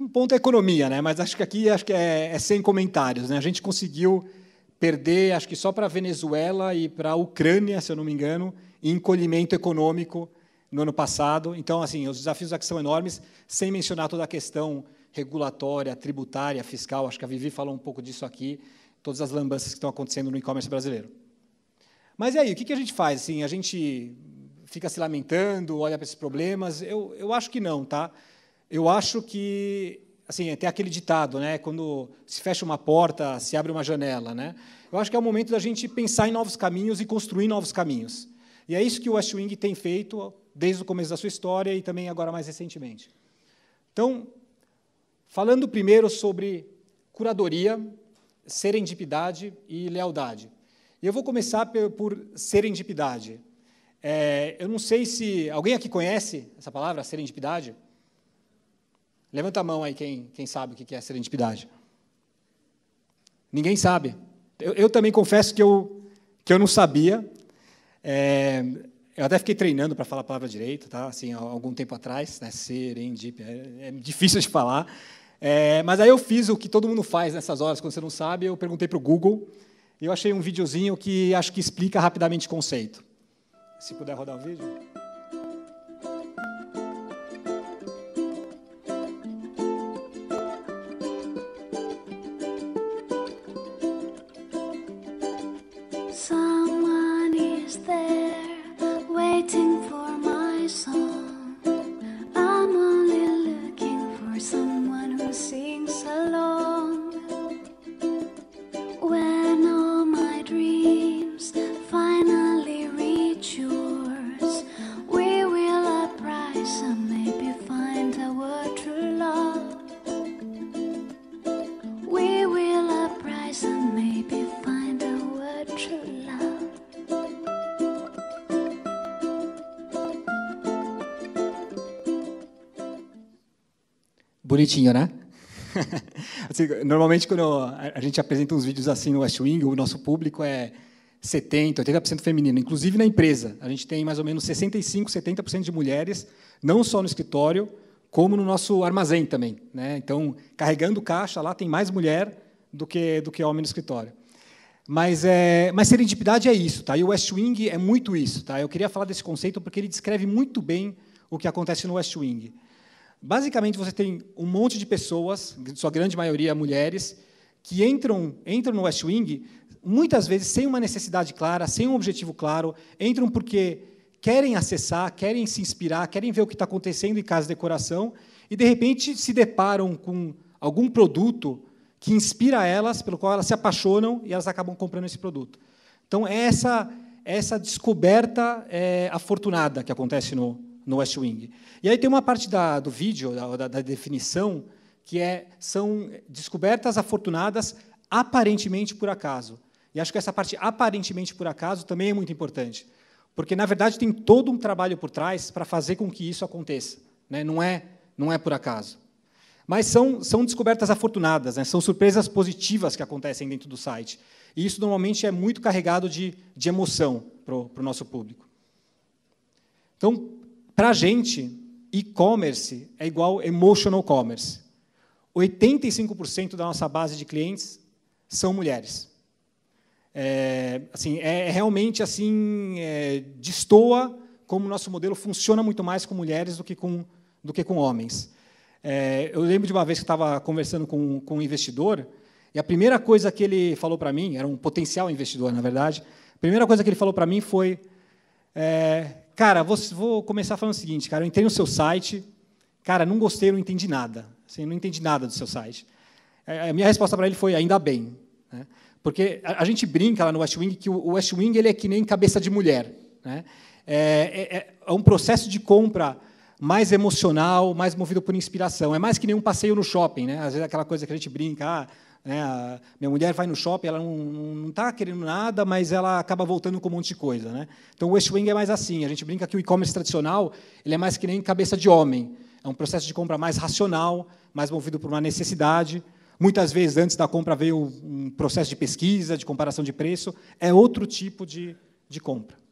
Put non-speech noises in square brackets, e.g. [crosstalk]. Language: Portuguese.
Um ponto é economia, né? mas acho que aqui acho que é, é sem comentários. Né? A gente conseguiu perder, acho que só para a Venezuela e para a Ucrânia, se eu não me engano, em encolhimento econômico no ano passado. Então, assim, os desafios aqui são enormes, sem mencionar toda a questão regulatória, tributária, fiscal. Acho que a Vivi falou um pouco disso aqui, todas as lambanças que estão acontecendo no e-commerce brasileiro. Mas e aí, o que a gente faz? Assim, a gente fica se lamentando, olha para esses problemas? Eu, eu acho que não, tá? Eu acho que, assim, tem aquele ditado, né? Quando se fecha uma porta, se abre uma janela, né? Eu acho que é o momento da gente pensar em novos caminhos e construir novos caminhos. E é isso que o West Wing tem feito desde o começo da sua história e também agora mais recentemente. Então, falando primeiro sobre curadoria, serendipidade e lealdade. E eu vou começar por serendipidade. É, eu não sei se alguém aqui conhece essa palavra, serendipidade. Levanta a mão aí quem, quem sabe o que é serendipidade. Ninguém sabe. Eu, eu também confesso que eu, que eu não sabia. É, eu até fiquei treinando para falar a palavra direito, tá? Assim, há algum tempo atrás, né? é, é difícil de falar. É, mas aí eu fiz o que todo mundo faz nessas horas quando você não sabe. Eu perguntei para o Google e eu achei um videozinho que acho que explica rapidamente o conceito. Se puder rodar o vídeo. there waiting for my song. I'm only looking for someone who sings along. When all my dreams finally reach yours, we will uprise and maybe. Bonitinho, né? [laughs] assim, normalmente, quando a gente apresenta uns vídeos assim no West Wing, o nosso público é 70%, 80% feminino. Inclusive na empresa, a gente tem mais ou menos 65%, 70% de mulheres, não só no escritório, como no nosso armazém também. Né? Então, carregando caixa, lá tem mais mulher do que, do que homem no escritório. Mas, é, mas serendipidade é isso, tá? E o West Wing é muito isso, tá? Eu queria falar desse conceito porque ele descreve muito bem o que acontece no West Wing. Basicamente, você tem um monte de pessoas, sua grande maioria mulheres, que entram, entram no West Wing muitas vezes sem uma necessidade clara, sem um objetivo claro, entram porque querem acessar, querem se inspirar, querem ver o que está acontecendo em casa de decoração e, de repente, se deparam com algum produto que inspira elas, pelo qual elas se apaixonam e elas acabam comprando esse produto. Então, é essa, essa descoberta é, afortunada que acontece no, no West Wing. E aí tem uma parte da, do vídeo, da, da, definição, que é, são descobertas afortunadas aparentemente por acaso. E acho que essa parte aparentemente por acaso também é muito importante, porque na verdade tem todo um trabalho por trás para fazer com que isso aconteça. Né? Não é, não é por acaso. Mas são, são descobertas afortunadas, né? são surpresas positivas que acontecem dentro do site. E isso normalmente é muito carregado de, de emoção para o nosso público. Então, para a gente, e-commerce é igual emotional commerce. 85% da nossa base de clientes são mulheres. É, assim, é, é, realmente assim, é, destoa como o nosso modelo funciona muito mais com mulheres do que com, do que com homens. É, eu lembro de uma vez que estava conversando com, com um investidor, e a primeira coisa que ele falou para mim, era um potencial investidor, na verdade, a primeira coisa que ele falou para mim foi: é, Cara, vou, vou, começar falando o seguinte, cara, eu entrei no seu site, cara, não gostei, não entendi nada. Assim, não entendi nada do seu site. É, é, a minha resposta para ele foi ainda bem. Né? Porque a, a, gente brinca lá no West Wing que o, o West Wing ele é que nem cabeça de mulher. Né? É, é, é, é um processo de compra mais emocional, mais movido por inspiração. É mais que nem um passeio no shopping. Né? Às vezes aquela coisa que a gente brinca, ah, né? A minha mulher vai no shopping, ela não está querendo nada, mas ela acaba voltando com um monte de coisa. Né? Então, o Wing é mais assim. A gente brinca que o e-commerce tradicional ele é mais que nem cabeça de homem. É um processo de compra mais racional, mais movido por uma necessidade. Muitas vezes, antes da compra, veio um processo de pesquisa, de comparação de preço. É outro tipo de, de compra.